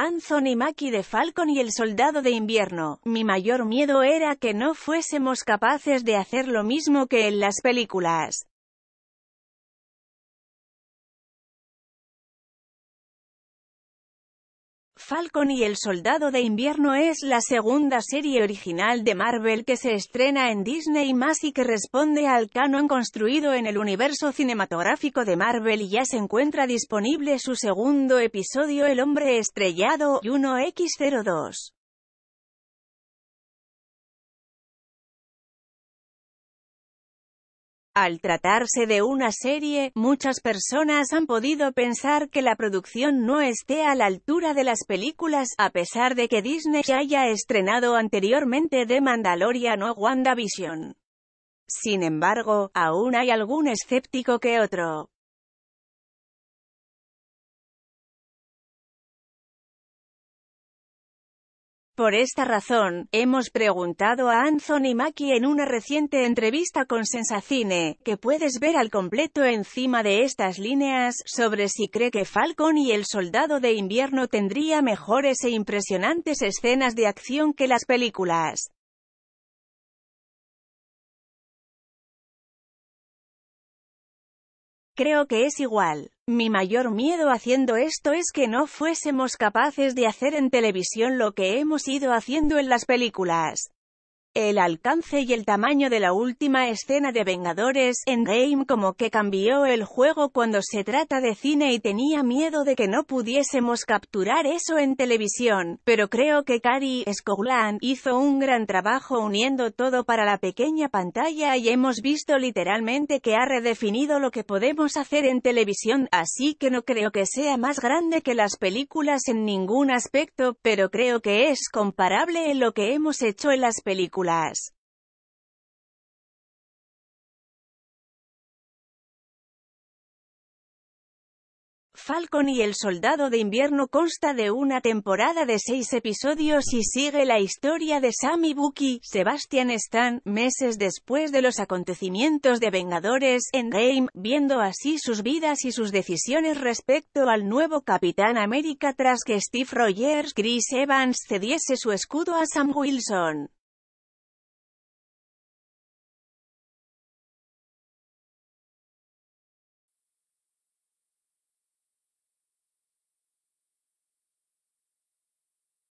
Anthony Mackie de Falcon y El Soldado de Invierno. Mi mayor miedo era que no fuésemos capaces de hacer lo mismo que en las películas. Falcon y el Soldado de Invierno es la segunda serie original de Marvel que se estrena en Disney más y que responde al canon construido en el universo cinematográfico de Marvel y ya se encuentra disponible su segundo episodio El Hombre Estrellado y 1X02. Al tratarse de una serie, muchas personas han podido pensar que la producción no esté a la altura de las películas, a pesar de que Disney se haya estrenado anteriormente The Mandalorian o WandaVision. Sin embargo, aún hay algún escéptico que otro Por esta razón, hemos preguntado a Anthony Mackie en una reciente entrevista con Sensacine, que puedes ver al completo encima de estas líneas, sobre si cree que Falcon y el Soldado de Invierno tendría mejores e impresionantes escenas de acción que las películas. Creo que es igual. Mi mayor miedo haciendo esto es que no fuésemos capaces de hacer en televisión lo que hemos ido haciendo en las películas. El alcance y el tamaño de la última escena de Vengadores Game como que cambió el juego cuando se trata de cine y tenía miedo de que no pudiésemos capturar eso en televisión, pero creo que Cary Scoglan hizo un gran trabajo uniendo todo para la pequeña pantalla y hemos visto literalmente que ha redefinido lo que podemos hacer en televisión, así que no creo que sea más grande que las películas en ningún aspecto, pero creo que es comparable en lo que hemos hecho en las películas Falcon y el Soldado de Invierno consta de una temporada de seis episodios y sigue la historia de Sam y Bucky, Sebastian Stan, meses después de los acontecimientos de Vengadores en Game, viendo así sus vidas y sus decisiones respecto al nuevo Capitán América tras que Steve Rogers Chris Evans cediese su escudo a Sam Wilson.